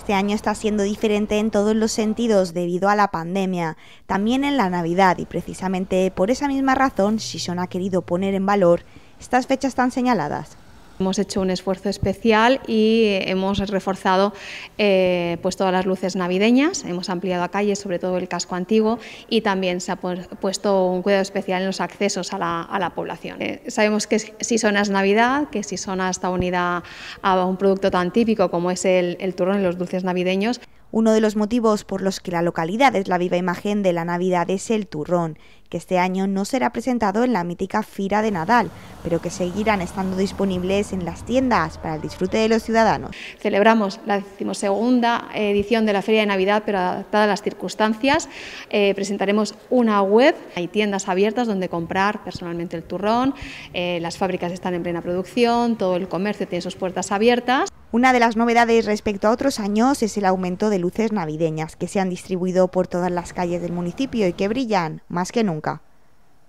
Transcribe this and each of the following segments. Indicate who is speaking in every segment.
Speaker 1: Este año está siendo diferente en todos los sentidos debido a la pandemia, también en la Navidad y precisamente por esa misma razón Shishon ha querido poner en valor
Speaker 2: estas fechas tan señaladas. Hemos hecho un esfuerzo especial y hemos reforzado eh, pues, todas las luces navideñas, hemos ampliado a calles, sobre todo el casco antiguo, y también se ha puesto un cuidado especial en los accesos a la, población. Eh, sabemos que si sonas Navidad, que si son está unida a un producto tan típico como es el, el turrón y los dulces navideños, uno de los motivos por los que la localidad es la viva imagen
Speaker 1: de la Navidad es el turrón, que este año no será presentado en la mítica Fira de Nadal,
Speaker 2: pero que seguirán estando disponibles en las tiendas para el disfrute de los ciudadanos. Celebramos la decimosegunda edición de la Feria de Navidad, pero adaptada a las circunstancias. Eh, presentaremos una web, hay tiendas abiertas donde comprar personalmente el turrón, eh, las fábricas están en plena producción, todo el comercio tiene sus puertas abiertas una de las novedades
Speaker 1: respecto a otros años es el aumento de luces navideñas que se han distribuido por todas las calles del
Speaker 2: municipio y que brillan más que nunca.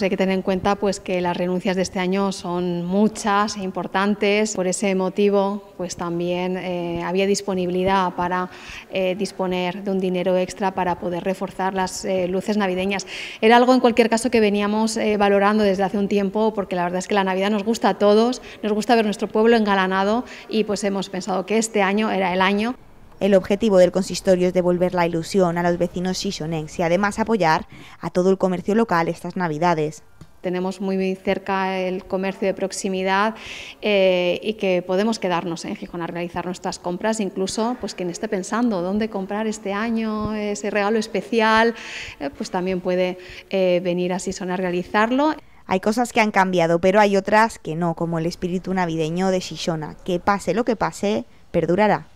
Speaker 2: Hay que tener en cuenta pues, que las renuncias de este año son muchas e importantes. Por ese motivo, pues, también eh, había disponibilidad para eh, disponer de un dinero extra para poder reforzar las eh, luces navideñas. Era algo, en cualquier caso, que veníamos valorando desde hace un tiempo, porque la verdad es que la Navidad nos gusta a todos, nos gusta ver nuestro pueblo engalanado y pues hemos pensado que este año era el año. El objetivo del consistorio es devolver la ilusión a los vecinos shishonengs y además apoyar a todo el comercio local estas Navidades tenemos muy cerca el comercio de proximidad eh, y que podemos quedarnos en eh, Gijón a realizar nuestras compras, incluso pues quien esté pensando dónde comprar este año ese regalo especial, eh, pues también puede venir a Sison a realizarlo.
Speaker 1: Hay cosas que han cambiado, pero hay otras que no, como el espíritu navideño de Shishona. que pase lo que pase, perdurará.